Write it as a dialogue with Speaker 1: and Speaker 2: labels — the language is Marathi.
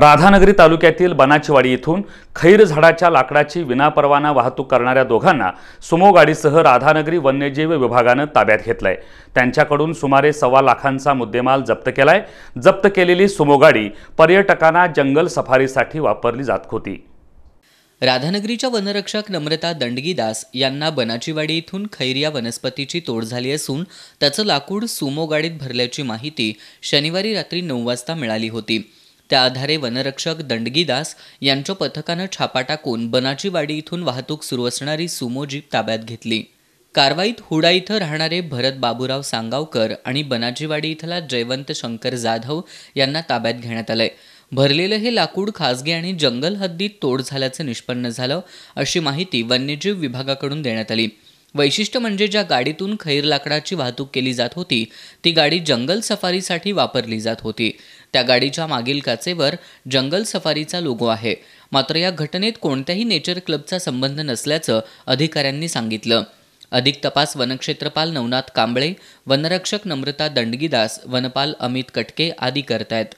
Speaker 1: राधानगरी तालुक्यातील बनाचीवाडी इथून खैर झाडाच्या लाकडाची विनापरवाना वाहतूक करणाऱ्या दोघांना सुमो गाडीसह राधानगरी वन्यजीव विभागानं ताब्यात घेतलंय त्यांच्याकडून सुमारे सव्वा लाखांचा मुद्देमाल जप्त केलाय जप्त केलेली सुमो गाडी पर्यटकांना जंगल सफारीसाठी वापरली जात होती
Speaker 2: राधानगरीच्या वनरक्षक नम्रता दंडगीदास यांना बनाचीवाडी इथून खैर या वनस्पतीची तोड झाली असून त्याचं लाकूड सुमो गाडीत भरल्याची माहिती शनिवारी रात्री नऊ वाजता मिळाली होती त्या आधारे वनरक्षक दंडगीदास यांच्या पथकानं छापा टाकून बनाचीवाडी इथून वाहतूक सुरू असणारी सुमो जीप ताब्यात घेतली कारवाईत हुडा इथं राहणारे भरत बाबूराव सांगावकर आणि बनाजीवाडी इथला जयवंत शंकर जाधव यांना ताब्यात घेण्यात आलंय भरलेलं हे लाकूड खासगी आणि जंगल हद्दीत तोड झाल्याचं निष्पन्न झालं अशी माहिती वन्यजीव विभागाकडून देण्यात आली वैशिष्ट्य म्हणजे ज्या गाडीतून खैर लाकडाची वाहतूक केली जात होती ती गाडी जंगल सफारीसाठी वापरली जात होती त्या गाडीच्या मागील काचेवर जंगल सफारीचा लोगो आहे मात्र या घटनेत कोणत्याही नेचर क्लबचा संबंध नसल्याचं अधिकाऱ्यांनी सांगितलं अधिक तपास वनक्षेत्रपाल नवनाथ कांबळे वनरक्षक नम्रता दंडगीदास वनपाल अमित कटके आदी करतायत